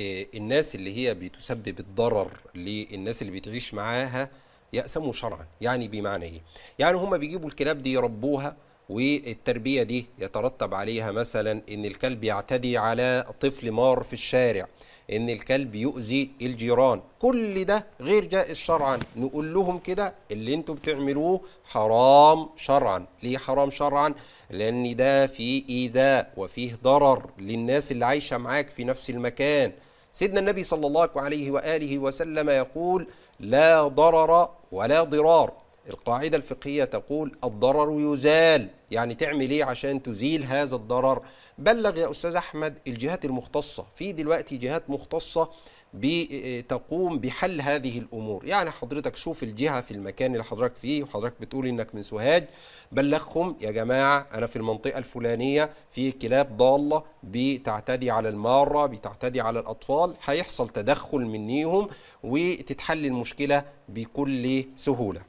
آه، الناس اللي هي بتسبب الضرر للناس اللي بتعيش معاها يأسموا شرعا يعني بمعنى ايه يعني هم بيجيبوا الكلاب دي يربوها والتربية دي يترتب عليها مثلا أن الكلب يعتدي على طفل مار في الشارع أن الكلب يؤذي الجيران كل ده غير جائز شرعا نقول لهم كده اللي انتم بتعملوه حرام شرعا ليه حرام شرعا لأن ده فيه إيذاء وفيه ضرر للناس اللي عايشة معاك في نفس المكان سيدنا النبي صلى الله عليه وآله وسلم يقول لا ضرر ولا ضرار القاعدة الفقهية تقول الضرر يزال يعني تعمل ايه عشان تزيل هذا الضرر بلغ يا أستاذ أحمد الجهات المختصة في دلوقتي جهات مختصة بتقوم بحل هذه الامور يعني حضرتك شوف الجهه في المكان اللي حضرتك فيه وحضرتك بتقول انك من سوهاج بلغهم يا جماعه انا في المنطقه الفلانيه في كلاب ضاله بتعتدي على الماره بتعتدي على الاطفال هيحصل تدخل منيهم وتتحل المشكله بكل سهوله